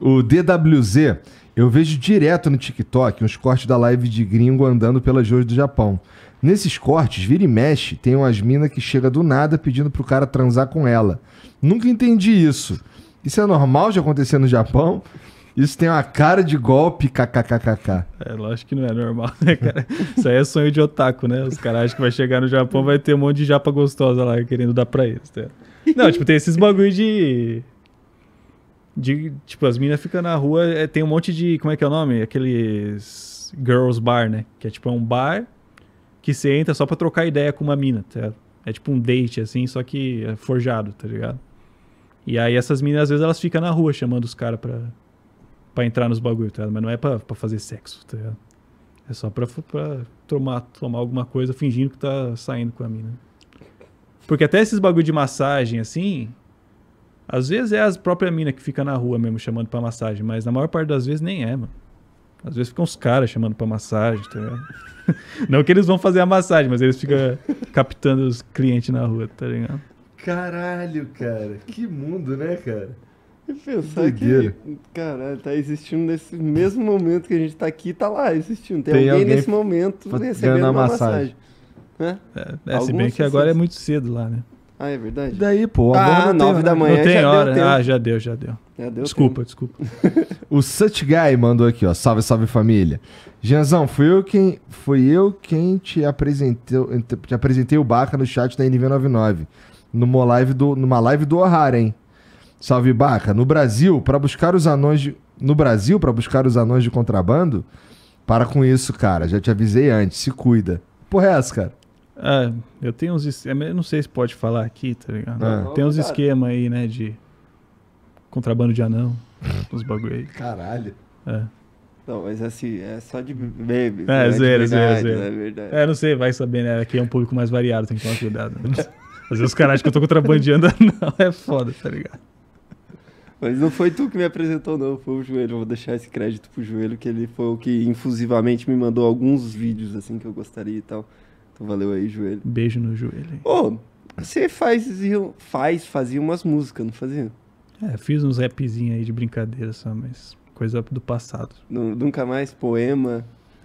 O DWZ, eu vejo direto no TikTok uns cortes da live de gringo andando pelas ruas do Japão. Nesses cortes, vira e mexe, tem umas minas que chega do nada pedindo pro cara transar com ela. Nunca entendi isso. Isso é normal de acontecer no Japão? Isso tem uma cara de golpe, kkkk. É, lógico que não é normal, né, cara? Isso aí é sonho de otaku, né? Os caras acham que vai chegar no Japão vai ter um monte de japa gostosa lá querendo dar pra eles. Tá? Não, tipo, tem esses bagulho de de, tipo, as minas ficam na rua, é, tem um monte de, como é que é o nome? Aqueles girls bar, né? Que é tipo é um bar que você entra só pra trocar ideia com uma mina, tá? É tipo um date, assim, só que é forjado, tá ligado? E aí essas minas, às vezes, elas ficam na rua chamando os caras pra, pra entrar nos bagulho, tá ligado? Mas não é pra, pra fazer sexo, tá ligado? É só pra, pra tomar, tomar alguma coisa fingindo que tá saindo com a mina. Porque até esses bagulho de massagem, assim, às vezes é a própria mina que fica na rua mesmo chamando pra massagem, mas na maior parte das vezes nem é, mano. Às vezes ficam os caras chamando pra massagem, tá ligado? Não que eles vão fazer a massagem, mas eles ficam captando os clientes na rua, tá ligado? Caralho, cara. Que mundo, né, cara? E pensar que, caralho, tá existindo nesse mesmo momento que a gente tá aqui, tá lá existindo. Tem, Tem alguém, alguém, nesse momento recebendo uma massagem. massagem. É, é, é se bem que agora é muito cedo lá, né? Ah, é verdade? Daí, pô, Ah, nove né? da manhã Não tem já hora. deu né? tempo. Ah, já deu, já deu. Já deu Desculpa, desculpa. O Such Guy mandou aqui, ó. Salve, salve família. Janzão, fui eu quem, fui eu quem te, apresentei, te apresentei o Baca no chat da NV99. Numa live do, numa live do O'Hara, hein? Salve, Baca. No Brasil, para buscar os anões de, no Brasil, para buscar os anões de contrabando, para com isso, cara. Já te avisei antes. Se cuida. Porra é essa, cara? Ah, eu tenho uns. Eu não sei se pode falar aqui, tá ligado? Ah. Tem uns esquemas aí, né? De contrabando de anão. uns bagulho aí. Caralho. É. Não, mas assim, é só de meme. É, zero, zero, zero. É, não sei, vai saber, né? Aqui é um público mais variado, tem que tomar cuidado. Né? Às vezes os caras acham que eu tô contrabandeando, anão é foda, tá ligado? Mas não foi tu que me apresentou, não, foi o Joelho. Vou deixar esse crédito pro Joelho, que ele foi o que infusivamente me mandou alguns vídeos, assim, que eu gostaria e tal. Então valeu aí, joelho. Beijo no joelho. Ô, oh, você faz, faz, fazia umas músicas, não fazia? É, fiz uns rapzinhos aí de brincadeira só, mas coisa do passado. nunca mais poema?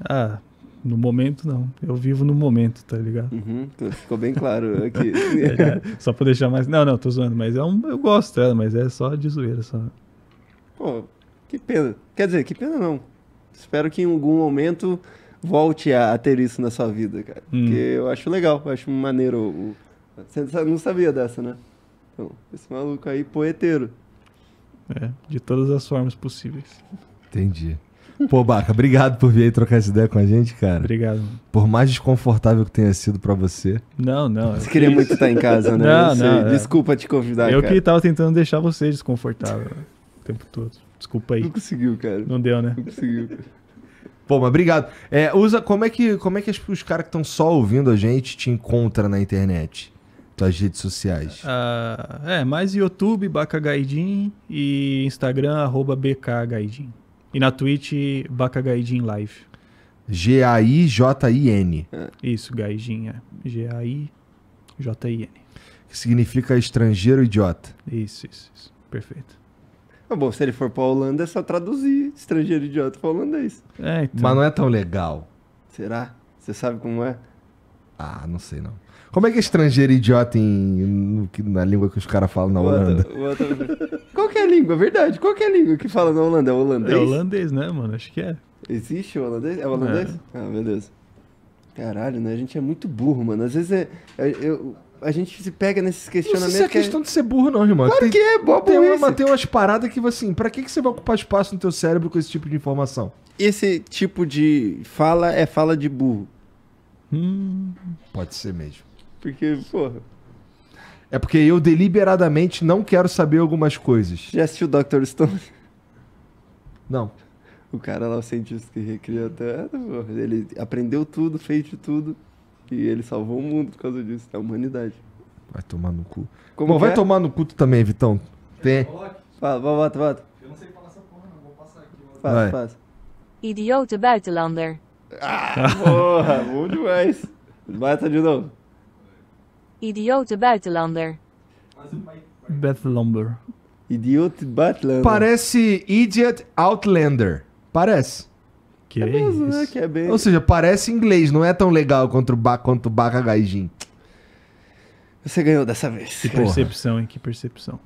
Ah, no momento não. Eu vivo no momento, tá ligado? Uhum, ficou bem claro aqui. é, só pra deixar mais... Não, não, tô zoando, mas é um... eu gosto dela, mas é só de zoeira, só. Pô, que pena. Quer dizer, que pena não. Espero que em algum momento volte a, a, ter isso na sua vida, cara. Hum. Porque eu acho legal, eu acho maneiro. O, Você não sabia dessa, né? Então, esse maluco aí, poeteiro. É, de todas as formas possíveis. Entendi. Pô, Baca, obrigado por vir aí trocar essa ideia com a gente, cara. Obrigado. Por mais desconfortável que tenha sido para você. Não, não. Você queria muito estar em casa, né? Não, não. É. Desculpa te convidar, Eu cara. que tava tentando deixar você desconfortável o tempo todo. Desculpa aí. Não conseguiu, cara. Não deu, né? Não conseguiu. Pô, mas obrigado. É, usa, como é que, como é que os caras que estão só ouvindo a gente te encontram na internet? Tuas redes sociais? Uh, é, mais YouTube, Bacagaidin e Instagram, arroba BKGaidin. E na Twitch, Bacagaidin Live. G-A-I-J-I-N. Isso, Gaidin, é. G-A-I-J-I-N. Que significa estrangeiro idiota. Isso, isso, isso. Perfeito. Mas tá bom, se ele for pra Holanda, é só traduzir estrangeiro idiota pra holandês. É, então. Mas não é tão legal. Será? Você sabe como é? Ah, não sei não. Como é que é estrangeiro idiota em, na língua que os caras falam na Holanda? Qualquer outra... Qual que é a língua? Verdade, qual que é a língua que fala na Holanda? É holandês? É holandês, né, mano? Acho que é. Existe o holandês? É holandês? É. Ah, beleza. Caralho, né? A gente é muito burro, mano. Às vezes é, é, é eu, a gente se pega nesses questionamentos. Não se é questão que é... de ser burro, não, irmão. Claro tem, que é, bobo tem, uma, tem umas paradas que, tipo assim, pra que, que você vai ocupar espaço no teu cérebro com esse tipo de informação? Esse tipo de fala é fala de burro. Hum, pode ser mesmo. Porque, porra. É porque eu deliberadamente não quero saber algumas coisas. Já assistiu Dr. Stone? Não. O cara lá, o cientista que recria a ele aprendeu tudo, fez de tudo. E ele salvou o mundo por causa disso, a humanidade. Vai tomar no cu. Como Bom, vai é? tomar no cu tu também, Vitão. Tem. Fala, bota, bota. Eu não sei falar essa porra, não. Vou passar aqui. Passa, passa. Idiote buitenlander. Ah, porra, bom demais. Bata de novo. idiota buitenlander. Bethlamber. Idiot Butlander. Parece Idiot Outlander. Parece. Que é, mesmo, né? isso? né? Que é bem... Ou seja, parece inglês, não é tão legal quanto o, ba quanto o Gaijin. Você ganhou dessa vez. Que Porra. percepção, hein? Que percepção.